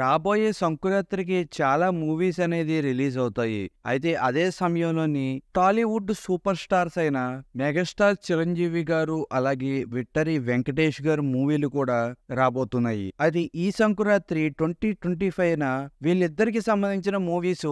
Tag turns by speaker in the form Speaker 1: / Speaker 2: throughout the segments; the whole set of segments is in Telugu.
Speaker 1: రాబోయే సంకురాత్రికి చాలా మూవీస్ అనేది రిలీజ్ అవుతాయి అయితే అదే సమయంలోని టాలీవుడ్ సూపర్ స్టార్స్ అయిన మెగాస్టార్ చిరంజీవి గారు అలాగే విక్టరీ వెంకటేష్ గారు మూవీలు కూడా రాబోతున్నాయి అది ఈ సంకురాత్రి ట్వంటీ ట్వంటీ ఫైవ్ వీళ్ళిద్దరికి సంబంధించిన మూవీస్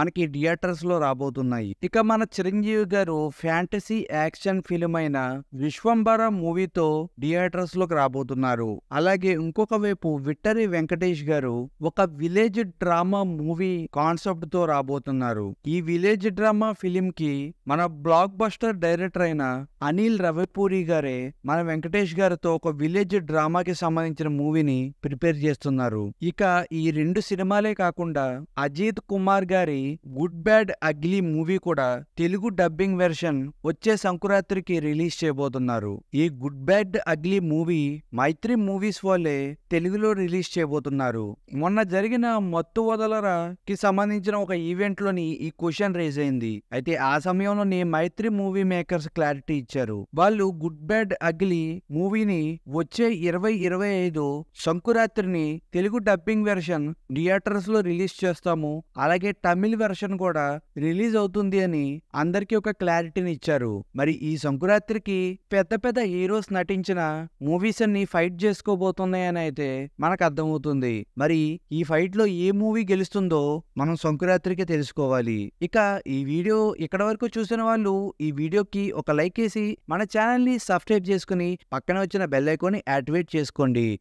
Speaker 1: మనకి థియేటర్స్ లో రాబోతున్నాయి ఇక మన చిరంజీవి గారు ఫ్యాంటసీ యాక్షన్ ఫిలిం అయిన విశ్వంబర మూవీతో థియేటర్స్ లోకి రాబోతున్నారు అలాగే ఇంకొక వైపు విక్టరీ వెంకటేష్ గారు ఒక విలేజ్ డ్రామా మూవీ కాన్సెప్ట్ తో రాబోతున్నారు ఈ విలేజ్ డ్రామా ఫిలిం కి మన బ్లాక్ బస్టర్ డైరెక్టర్ అయిన అనిల్ రవిపూరి గారే మన వెంకటేష్ గారితో ఒక విలేజ్ డ్రామాకి సంబంధించిన మూవీని ప్రిపేర్ చేస్తున్నారు ఇక ఈ రెండు సినిమాలే కాకుండా అజిత్ కుమార్ గారి గుడ్ బ్యాడ్ అగ్లీ మూవీ కూడా తెలుగు డబ్బింగ్ వెర్షన్ వచ్చే సంక్రాంతికి రిలీజ్ చేయబోతున్నారు ఈ good bad ugly movie Mythri movies వాళ్ళే తెలుగులో రిలీజ్ చేయబోతున్నారు మొన్న జరిగిన మత్తు వదలరా కి సంబంధించిన ఒక ఈవెంట్లోని ఈ క్వశ్చన్ రేజ్ అయింది అయితే ఆ సమయంలోనే మైత్రి మూవీ మేకర్స్ క్లారిటీ ఇచ్చారు వాళ్ళు గుడ్ బ్యాడ్ అగ్లి మూవీని వచ్చే ఇరవై ఇరవై ఐదు సంకురాత్రిని తెలుగు డబ్బింగ్ వెర్షన్ థియేటర్స్ లో రిలీజ్ చేస్తాము అలాగే తమిళ్ వెర్షన్ కూడా రిలీజ్ అవుతుంది అని అందరికీ ఒక క్లారిటీని ఇచ్చారు మరి ఈ సంకురాత్రికి పెద్ద పెద్ద హీరోస్ నటించిన మూవీస్ అన్ని ఫైట్ చేసుకోబోతున్నాయని అయితే మనకు అర్థమవుతుంది మరి ఈ ఫైట్లో ఏ మూవీ గెలుస్తుందో మనం సంక్రాంతికి తెలుసుకోవాలి ఇక ఈ వీడియో ఇక్కడ వరకు చూసిన వాళ్ళు ఈ వీడియోకి ఒక లైక్ వేసి మన ని సబ్స్క్రైబ్ చేసుకుని పక్కన వచ్చిన బెల్ ఐకోన్ యాక్టివేట్ చేసుకోండి